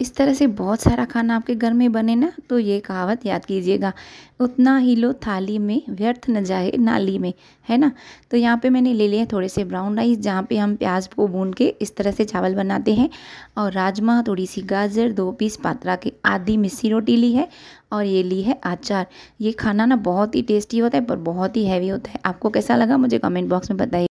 इस तरह से बहुत सारा खाना आपके घर में बने ना तो ये कहावत याद कीजिएगा उतना ही लो थाली में व्यर्थ न जाए नाली में है ना तो यहाँ पे मैंने ले लिया थोड़े से ब्राउन राइस जहाँ पे हम प्याज को भून के इस तरह से चावल बनाते हैं और राजमा थोड़ी सी गाजर दो पीस पात्रा के आधी मिस्सी रोटी ली है और ये ली है अचार ये खाना ना बहुत ही टेस्टी होता है पर बहुत ही हैवी होता है आपको कैसा लगा मुझे कमेंट बॉक्स में बताइए